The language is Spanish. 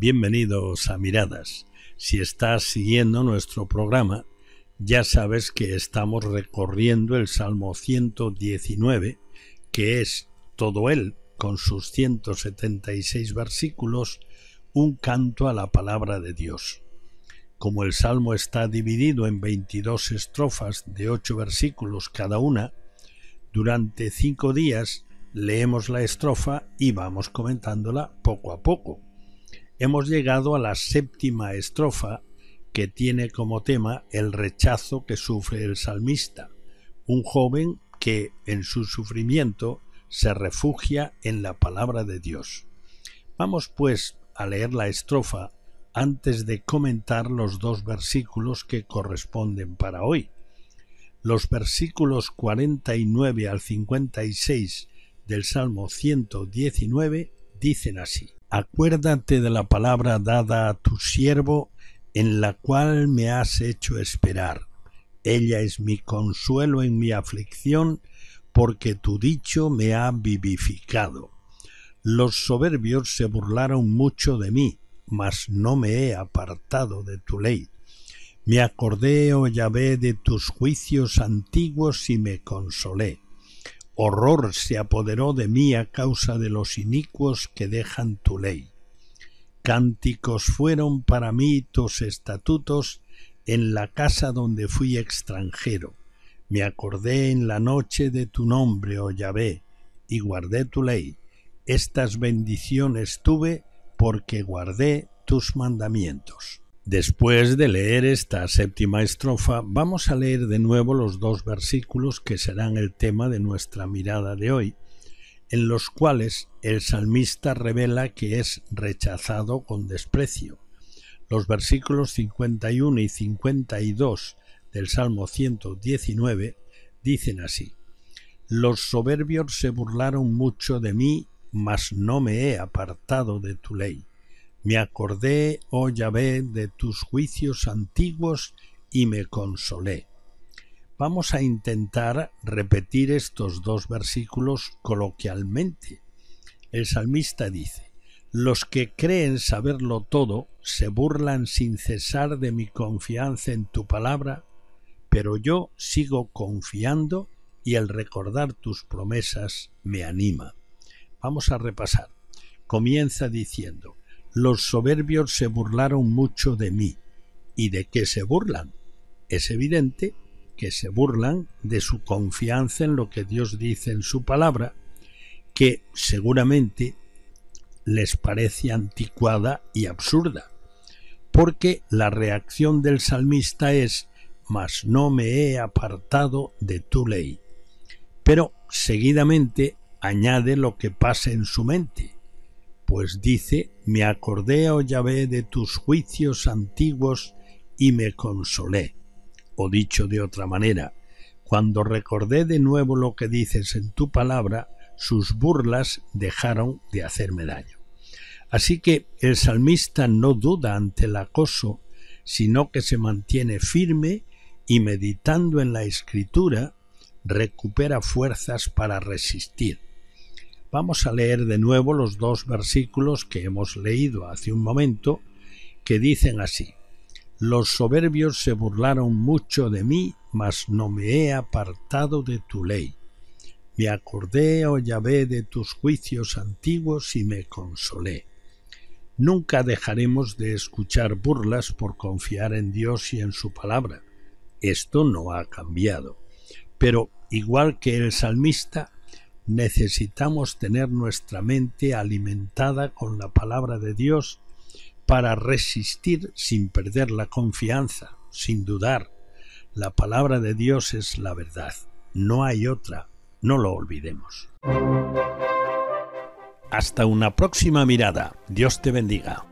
Bienvenidos a Miradas. Si estás siguiendo nuestro programa, ya sabes que estamos recorriendo el Salmo 119, que es todo él, con sus 176 versículos, un canto a la palabra de Dios. Como el Salmo está dividido en 22 estrofas de 8 versículos cada una, durante cinco días leemos la estrofa y vamos comentándola poco a poco hemos llegado a la séptima estrofa que tiene como tema el rechazo que sufre el salmista, un joven que en su sufrimiento se refugia en la palabra de Dios. Vamos pues a leer la estrofa antes de comentar los dos versículos que corresponden para hoy. Los versículos 49 al 56 del Salmo 119 dicen así, acuérdate de la palabra dada a tu siervo, en la cual me has hecho esperar. Ella es mi consuelo en mi aflicción, porque tu dicho me ha vivificado. Los soberbios se burlaron mucho de mí, mas no me he apartado de tu ley. Me acordé, ya oh Yahvé, de tus juicios antiguos y me consolé horror se apoderó de mí a causa de los inicuos que dejan tu ley. Cánticos fueron para mí tus estatutos en la casa donde fui extranjero. Me acordé en la noche de tu nombre, oh Yahvé, y guardé tu ley. Estas bendiciones tuve porque guardé tus mandamientos. Después de leer esta séptima estrofa, vamos a leer de nuevo los dos versículos que serán el tema de nuestra mirada de hoy, en los cuales el salmista revela que es rechazado con desprecio. Los versículos 51 y 52 del Salmo 119 dicen así, Los soberbios se burlaron mucho de mí, mas no me he apartado de tu ley me acordé, oh Yahvé, de tus juicios antiguos y me consolé. Vamos a intentar repetir estos dos versículos coloquialmente. El salmista dice, Los que creen saberlo todo se burlan sin cesar de mi confianza en tu palabra, pero yo sigo confiando y el recordar tus promesas me anima. Vamos a repasar. Comienza diciendo, los soberbios se burlaron mucho de mí. ¿Y de qué se burlan? Es evidente que se burlan de su confianza en lo que Dios dice en su palabra, que seguramente les parece anticuada y absurda, porque la reacción del salmista es, mas no me he apartado de tu ley. Pero seguidamente añade lo que pasa en su mente pues dice, me acordé, oh Yahvé, de tus juicios antiguos y me consolé. O dicho de otra manera, cuando recordé de nuevo lo que dices en tu palabra, sus burlas dejaron de hacerme daño. Así que el salmista no duda ante el acoso, sino que se mantiene firme y meditando en la escritura, recupera fuerzas para resistir. Vamos a leer de nuevo los dos versículos que hemos leído hace un momento, que dicen así, Los soberbios se burlaron mucho de mí, mas no me he apartado de tu ley. Me acordé, oh Yahvé, de tus juicios antiguos y me consolé. Nunca dejaremos de escuchar burlas por confiar en Dios y en su palabra. Esto no ha cambiado. Pero, igual que el salmista, necesitamos tener nuestra mente alimentada con la palabra de Dios para resistir sin perder la confianza, sin dudar. La palabra de Dios es la verdad, no hay otra, no lo olvidemos. Hasta una próxima mirada, Dios te bendiga.